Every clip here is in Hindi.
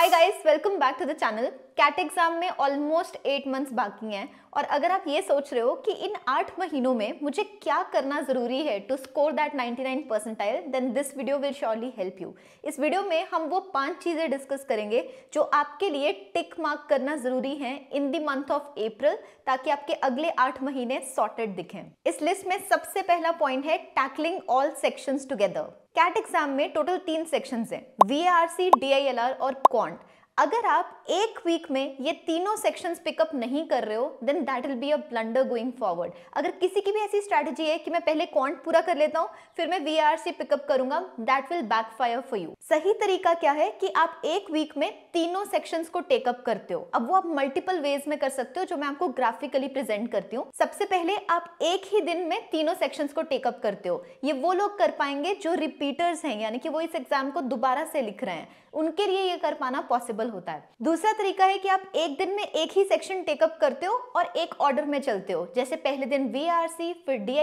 Hi guys welcome back to the channel CAT exam में ऑलमोस्ट एट मंथ्स बाकी हैं और अगर आप ये सोच रहे हो कि इन आठ महीनों में मुझे क्या करना ज़रूरी है to score that 99 percentile then this video will surely help you इस वीडियो में हम वो पांच चीज़ें डिस्कस करेंगे जो आपके लिए टिक मार्क करना ज़रूरी है in the month of April ताकि आपके अगले आठ महीने सॉर्टेड दिखें इस लिस्ट में सबसे पहला पॉइंट है tackling all sections together CAT exam में टोटल तीन सेक्शंस हैं एल डीआईएलआर और क्वांट अगर आप एक वीक में ये तीनों सेक्शंस पिकअप नहीं कर रहे हो then that will be a blunder going forward अगर किसी की भी ऐसी स्ट्रैटेजी है कि मैं पहले क्वांट पूरा कर लेता हूँ फिर मैं वी आर सी पिकअप करूंगा that will backfire for you सही तरीका क्या है कि आप एक वीक में तीनों सेक्शंस को टेकअप करते हो अब वो आप मल्टीपल वेज में कर सकते हो जो मैं आपको ग्राफिकली प्रेजेंट करती हूँ सबसे पहले आप एक ही दिन में तीनों सेक्शन को टेकअप करते हो ये वो लोग कर पाएंगे जो रिपीटर्स हैं यानी कि वो इस एग्जाम को दोबारा से लिख रहे हैं उनके लिए ये कर पाना पॉसिबल पॉसिबल होता है दूसरा तरीका है कि आप एक दिन में एक ही सेक्शन टेकअप करते हो और एक ऑर्डर में चलते हो जैसे पहले दिन वी फिर डी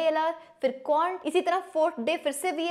फिर कॉन्ट इसी तरह फोर्थ डे फिर से V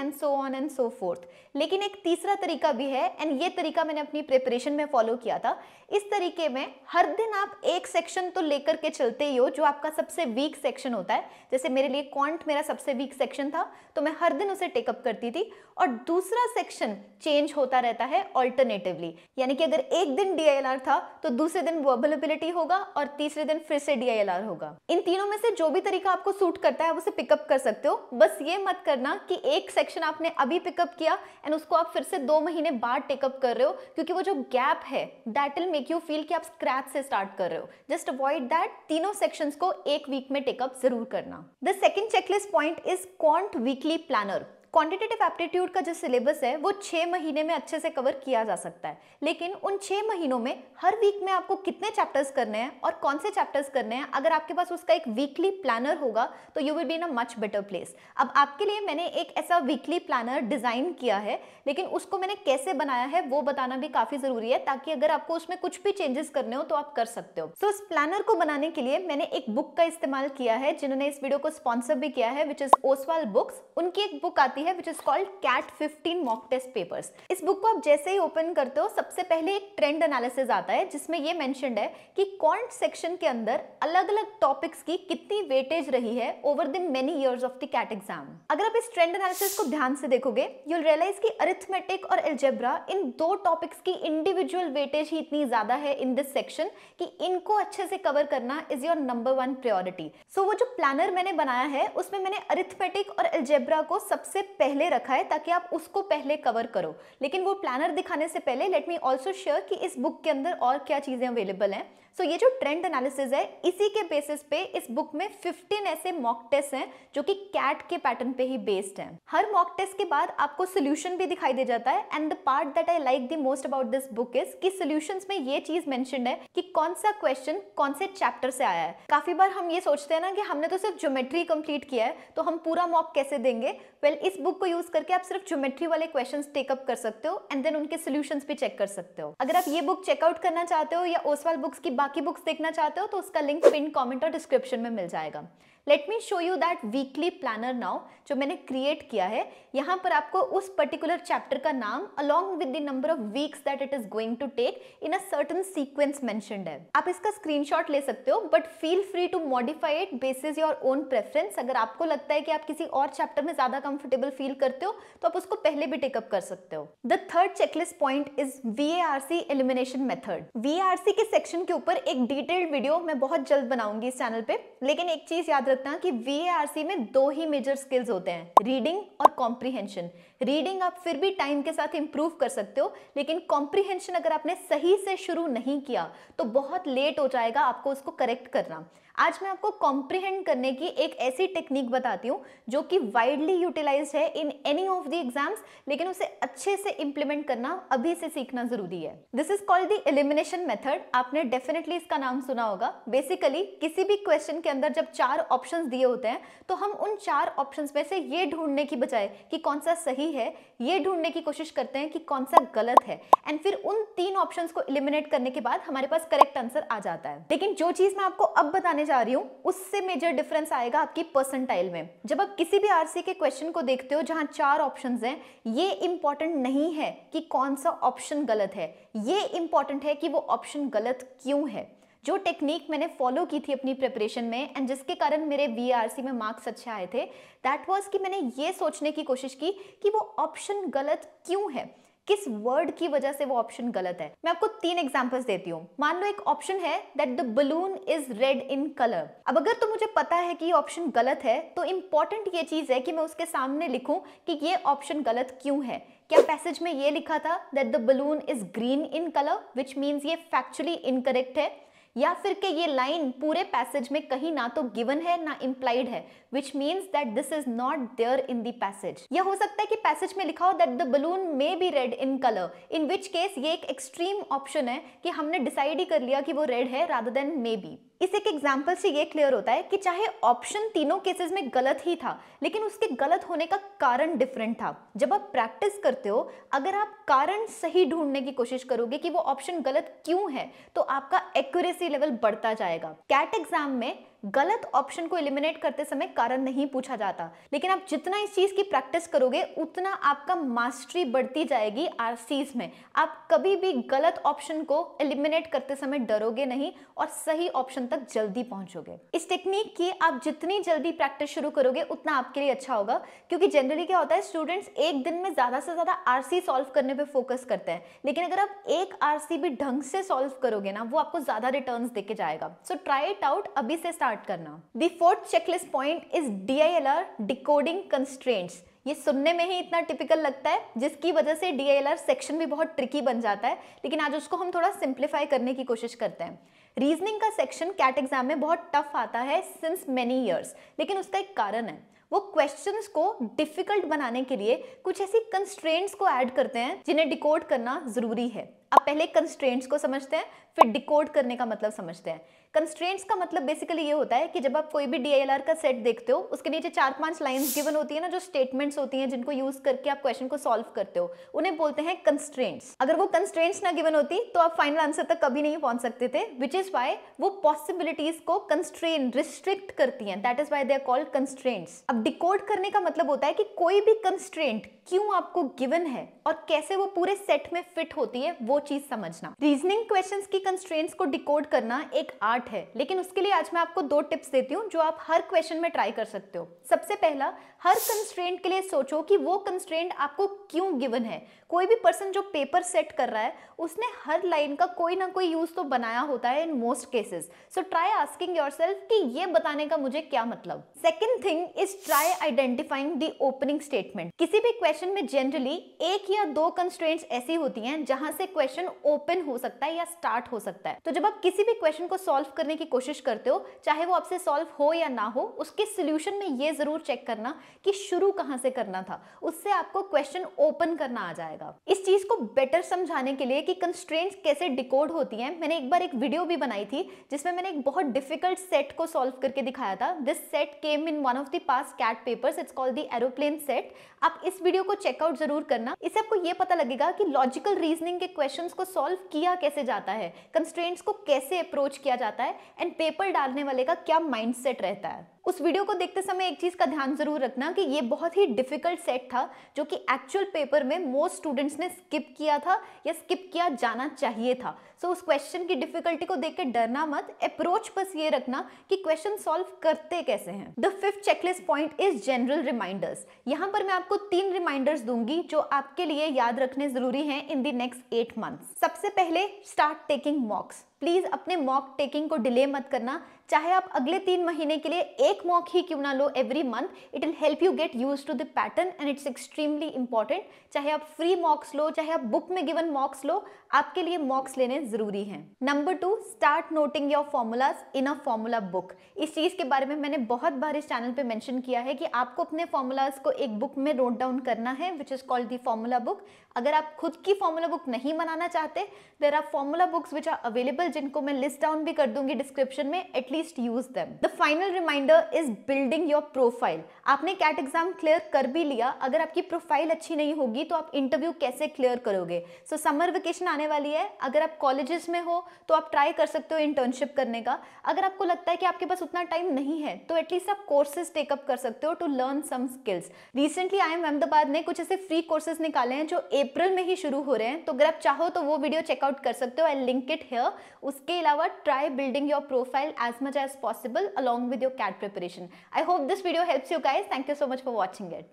and so on and so forth लेकिन एक तीसरा तरीका भी है एंड ये तरीका मैंने अपनी प्रिपरेशन में फॉलो किया था इस तरीके में हर दिन आप एक सेक्शन तो लेकर के चलते ही हो जो आपका सबसे वीक सेक्शन होता है जैसे मेरे लिए क्वांट मेरा सबसे वीक सेक्शन था तो मैं हर दिन उसे टेकअप करती थी और दूसरा सेक्शन चेंज होता रहता है ऑल्टरनेटिवली यानी यानी कि अगर एक दिन डी था तो दूसरे दिन वो अवेलेबिलिटी होगा और तीसरे दिन फिर से डी होगा इन तीनों में से जो भी तरीका आपको सूट करता है उसे पिकअप कर सकते हो बस ये मत करना कि एक सेक्शन आपने अभी पिकअप किया एंड उसको आप फिर से दो महीने बाद टेकअप कर रहे हो क्योंकि वो जो गैप है that will make you feel कि आप स्क्रैच से स्टार्ट कर रहे हो जस्ट अवॉइड दैट तीनों सेक्शन को एक वीक में टेकअप जरूर करना the second checklist point is quant weekly planner quantitative aptitude का जो सिलेबस है वो छः महीने में अच्छे से कवर किया जा सकता है लेकिन उन छः महीनों में हर वीक में आपको कितने चैप्टर्स करने हैं और कौन से चैप्टर्स करने हैं अगर आपके पास उसका एक वीकली प्लानर होगा तो you will be in a much better place अब आपके लिए मैंने एक ऐसा वीकली प्लानर डिज़ाइन किया है लेकिन उसको मैंने कैसे बनाया है वो बताना भी काफ़ी ज़रूरी है ताकि अगर आपको उसमें कुछ भी चेंजेस करने हो तो आप कर सकते हो सो so, उस प्लानर को बनाने के लिए मैंने एक बुक का इस्तेमाल किया है जिन्होंने इस वीडियो को स्पॉन्सर भी किया है विच इज़ ओसवाल बुक्स उनकी एक बुक आती आती है which is called CAT 15 mock test papers इस बुक को आप जैसे ही ओपन करते हो सबसे पहले एक ट्रेंड एनालिसिस आता है जिसमें ये मैंशनड है कि कौन सेक्शन के अंदर अलग अलग टॉपिक्स की कितनी वेटेज रही है over the many years of the CAT exam अगर आप इस ट्रेंड एनालिसिस को ध्यान से देखोगे यूल रियलाइज की अरिथमेटिक और एल्जेब्रा इन दो टॉपिक्स की इंडिविजुअल वेटेज ही इतनी ज्यादा है इन दिस सेक्शन कि इनको अच्छे से कवर करना is your number one priority so वो जो प्लानर मैंने बनाया है उसमें मैंने अरिथमेटिक और एल्जेब्रा को सबसे पहले रखा है ताकि आप उसको पहले कवर करो लेकिन वो प्लानर दिखाने से पहले लेट मी ऑल्सो श्योर कि इस बुक के अंदर और क्या चीज़ें अवेलेबल हैं सो so, ये जो ट्रेंड एनालिसिस है इसी के बेसिस पे इस बुक में 15 ऐसे मॉक टेस्ट हैं जो कि कैट के पैटर्न पे ही बेस्ड हैं हर मॉक टेस्ट के बाद आपको सोल्यूशन भी दिखाई दे जाता है and the part that I like the most about this book is कि सोल्यूशन में ये चीज मैंशन है कि कौन सा क्वेश्चन कौन से चैप्टर से आया है काफी बार हम ये सोचते हैं ना कि हमने तो सिर्फ ज्योमेट्री कंप्लीट किया है तो हम पूरा मॉक कैसे देंगे वेल well, इस बुक को यूज करके आप सिर्फ ज्योमेट्री वाले क्वेश्चन टेकअप कर सकते हो एंड देन उनके सोल्यूशन भी चेक कर सकते हो अगर आप ये बुक चेकआउट करना चाहते हो या ओसवाल बुक्स की बाकी बुक्स देखना चाहते हो तो उसका लिंक पिन कॉमेंट और डिस्क्रिप्शन में मिल जाएगा let me show you that weekly planner now जो मैंने क्रिएट किया है यहाँ पर आपको उस पर्टिकुलर चैप्टर का नाम along with the number of weeks that it is going to take in a certain sequence mentioned है आप इसका स्क्रीनशॉट ले सकते हो but feel free to modify it basis your own preference अगर आपको लगता है कि आप किसी और चैप्टर में ज्यादा कंफर्टेबल फील करते हो तो आप उसको पहले भी टेकअप कर सकते हो the third checklist point is V A R C elimination method V A R C के सेक्शन के ऊपर एक डिटेल्ड वीडियो मैं बहुत जल्द बनाऊंगी इस चैनल पे लेकिन एक चीज याद रखना कि वी में दो ही मेजर स्किल्स होते हैं रीडिंग और कॉम्प्रीहेंशन रीडिंग आप फिर भी टाइम के साथ इंप्रूव कर सकते हो लेकिन कॉम्प्रीहेंशन अगर आपने सही से शुरू नहीं किया तो बहुत लेट हो जाएगा आपको उसको करेक्ट करना आज मैं आपको कॉम्प्रिहेंड करने की एक ऐसी टेक्निक बताती हूँ जो कि वाइडली यूटिलाइज है in any of the exams लेकिन उसे अच्छे से इम्प्लीमेंट करना अभी से सीखना जरूरी है this is called the elimination method आपने डेफिनेटली इसका नाम सुना होगा बेसिकली किसी भी क्वेश्चन के अंदर जब चार ऑप्शन दिए होते हैं तो हम उन चार ऑप्शन में से ये ढूंढने की बजाय कि कौन सा सही है ये ढूंढने की कोशिश करते हैं कि कौन सा गलत है एंड फिर उन तीन ऑप्शन को इलिमिनेट करने के बाद हमारे पास करेक्ट आंसर आ जाता है लेकिन जो चीज मैं आपको अब बताने जा रही हूँ उससे मेजर डिफरेंस आएगा आपकी पर्सनटाइल में जब आप किसी भी आरसी के क्वेश्चन को देखते हो जहाँ चार ऑप्शन है ये इंपॉर्टेंट नहीं है कि कौन सा ऑप्शन गलत है ये इंपॉर्टेंट है कि वो ऑप्शन गलत क्यों है जो टेक्निक मैंने फॉलो की थी अपनी प्रिपरेशन में एंड जिसके कारण मेरे वी में मार्क्स अच्छे आए थे दैट वॉज कि मैंने ये सोचने की कोशिश की कि वो ऑप्शन गलत क्यों है किस वर्ड की वजह से वो ऑप्शन गलत है मैं आपको तीन एग्जाम्पल्स देती हूँ मान लो एक ऑप्शन है that the balloon is red in colour अब अगर तो मुझे पता है कि ये ऑप्शन गलत है तो इम्पॉर्टेंट ये चीज है कि मैं उसके सामने लिखूं कि ये ऑप्शन गलत क्यों है क्या पैसेज में ये लिखा था that the balloon is green in colour which means ये फैक्चुअली इनकरेक्ट है या फिर के ये लाइन पूरे पैसेज में कहीं ना तो गिवन है ना इम्प्लाइड है which means that this is not there in the passage या हो सकता है कि पैसेज में लिखा हो that the balloon may be red in colour in which case ये एक एक्सट्रीम ऑप्शन है कि हमने डिसाइड ही कर लिया कि वो रेड है रादर देन मे बी इस एक एग्जाम्पल से ये क्लियर होता है कि चाहे ऑप्शन तीनों केसेस में गलत ही था लेकिन उसके गलत होने का कारण डिफरेंट था जब आप प्रैक्टिस करते हो अगर आप कारण सही ढूंढने की कोशिश करोगे कि वो ऑप्शन गलत क्यों है तो आपका एक्यूरेसी लेवल बढ़ता जाएगा कैट एग्जाम में गलत ऑप्शन को इलिमिनेट करते समय कारण नहीं पूछा जाता लेकिन आप जितना इस चीज की प्रैक्टिस करोगे उतना आपका मास्टरी बढ़ती जाएगी आरसीज में आप कभी भी गलत ऑप्शन को इलिमिनेट करते समय डरोगे नहीं और सही ऑप्शन तक जल्दी पहुंचोगे इस टेक्निक की आप जितनी जल्दी प्रैक्टिस शुरू करोगे उतना आपके लिए अच्छा होगा क्योंकि जनरली क्या होता है स्टूडेंट्स एक दिन में ज्यादा से ज्यादा आर सॉल्व करने पर फोकस करते हैं लेकिन अगर आप एक आर भी ढंग से सॉल्व करोगे ना वो आपको ज्यादा रिटर्न देके जाएगा सो ट्राई इट आउट अभी से स्टार्ट स्टार्ट करना the fourth checklist point is D I L R decoding constraints ये सुनने में ही इतना टिपिकल लगता है जिसकी वजह से D I L R section भी बहुत ट्रिकी बन जाता है लेकिन आज उसको हम थोड़ा सिंप्लीफाई करने की कोशिश करते हैं रीजनिंग का सेक्शन कैट एग्जाम में बहुत टफ आता है सिंस मेनी ईयर्स लेकिन उसका एक कारण है वो क्वेश्चंस को डिफिकल्ट बनाने के लिए कुछ ऐसी कंस्ट्रेंट्स को ऐड करते हैं जिन्हें डिकोड करना जरूरी है अब पहले कंस्ट्रेंट्स को समझते हैं फिर डिकोड करने का मतलब समझते हैं कंस्ट्रेंट्स का मतलब बेसिकली ये होता है कि जब आप कोई भी डी का सेट देखते हो उसके नीचे चार पांच लाइंस गिवन होती है ना जो स्टेटमेंट्स होती हैं जिनको यूज करके आप क्वेश्चन को सॉल्व करते हो उन्हें बोलते हैं कंस्ट्रेंट्स अगर वो कंस्ट्रेंट्स ना गिवन होती तो आप फाइनल आंसर तक कभी नहीं पहुंच सकते थे विच इज वाई वो पॉसिबिलिटीज को कंस्ट्रेन रिस्ट्रिक्ट करती है that is why they are called constraints अब डिकोड करने का मतलब होता है कि कोई भी कंस्ट्रेंट क्यों आपको गिवन है और कैसे वो पूरे सेट में फिट होती है वो चीज समझना रीजनिंग क्वेश्चंस की कंस्ट्रेंट्स को डिकोड करना एक आर्ट स्मार्ट है लेकिन उसके लिए आज मैं आपको दो टिप्स देती हूँ जो आप हर क्वेश्चन में ट्राई कर सकते हो सबसे पहला हर कंस्ट्रेंट के लिए सोचो कि वो कंस्ट्रेंट आपको क्यों गिवन है कोई भी पर्सन जो पेपर सेट कर रहा है उसने हर लाइन का कोई ना कोई यूज तो बनाया होता है in most cases so try asking your कि ये बताने का मुझे क्या मतलब second thing is try identifying the opening statement किसी भी क्वेश्चन में जनरली एक या दो कंस्ट्रेंट्स ऐसी होती हैं जहां से क्वेश्चन ओपन हो सकता है या स्टार्ट हो सकता है तो जब आप किसी भी क्वेश्चन को सॉल्व करने की कोशिश करते हो चाहे वो आपसे सॉल्व हो या ना हो उसके सोल्यूशन में ये ज़रूर चेक करना कि शुरू कहाँ से करना था उससे आपको क्वेश्चन ओपन करना आ जाएगा इस चीज़ को बेटर समझाने के लिए कि कंस्ट्रेंट्स कैसे डिकोड होती हैं मैंने एक बार एक वीडियो भी बनाई थी जिसमें मैंने एक बहुत डिफिकल्ट सेट को सॉल्व करके दिखाया था this set came in one of the past CAT papers it's called the aeroplane set आप इस वीडियो को चेकआउट जरूर करना इससे आपको ये पता लगेगा कि लॉजिकल रीजनिंग के क्वेश्चन को सॉल्व किया कैसे जाता है कंस्ट्रेंट्स को कैसे अप्रोच किया जाता है जाता है एंड पेपर डालने वाले का क्या माइंडसेट रहता है उस वीडियो को देखते समय एक चीज़ का ध्यान जरूर रखना कि ये बहुत ही डिफिकल्ट सेट था जो कि एक्चुअल पेपर में मोस्ट स्टूडेंट्स ने स्किप किया था या स्किप किया जाना चाहिए था सो so, उस क्वेश्चन की डिफिकल्टी को देख के डरना मत अप्रोच बस ये रखना कि क्वेश्चन सॉल्व करते कैसे हैं the fifth checklist point is general reminders यहाँ पर मैं आपको तीन रिमाइंडर्स दूंगी जो आपके लिए याद रखने जरूरी है in the next eight month सबसे पहले स्टार्ट टेकिंग मॉक्स प्लीज़ अपने मॉक टेकिंग को डिले मत करना चाहे आप अगले तीन महीने के लिए एक मॉक ही क्यों ना लो every month it will help you get use to the pattern and it's extremely important चाहे आप फ्री मॉक्स लो चाहे आप बुक में गिवन मॉक्स लो आपके लिए मॉक्स लेने जरूरी हैं number two start noting your formulas in a formula book इस चीज़ के बारे में मैंने बहुत बार इस चैनल पे मैंशन किया है कि आपको अपने फॉर्मूलाज को एक बुक में नोट डाउन करना है which is called the formula book अगर आप खुद की फॉर्मूला बुक नहीं बनाना चाहते there are formula books which are available जिनको मैं लिस्ट डाउन भी कर दूंगी डिस्क्रिप्शन में at least least use them. The final reminder is building your profile. आपने कैट एग्जाम क्लियर कर भी लिया अगर आपकी प्रोफाइल अच्छी नहीं होगी तो आप इंटरव्यू कैसे क्लियर करोगे सो समर वेकेशन आने वाली है अगर आप कॉलेजेस में हो तो आप ट्राई कर सकते हो इंटर्नशिप करने का अगर आपको लगता है कि आपके पास उतना टाइम नहीं है तो एटलीस्ट आप कोर्सेज टेकअप कर सकते हो to learn some skills recently I M Ahmedabad ने कुछ ऐसे फ्री कोर्सेज निकाले हैं जो अप्रैल में ही शुरू हो रहे हैं तो अगर आप चाहो तो वो वीडियो चेकआउट कर सकते हो आई लिंक इट हेयर उसके अलावा try building your profile as much as possible along with your CAT preparation. I hope this video helps you guys. Thank you so much for watching it.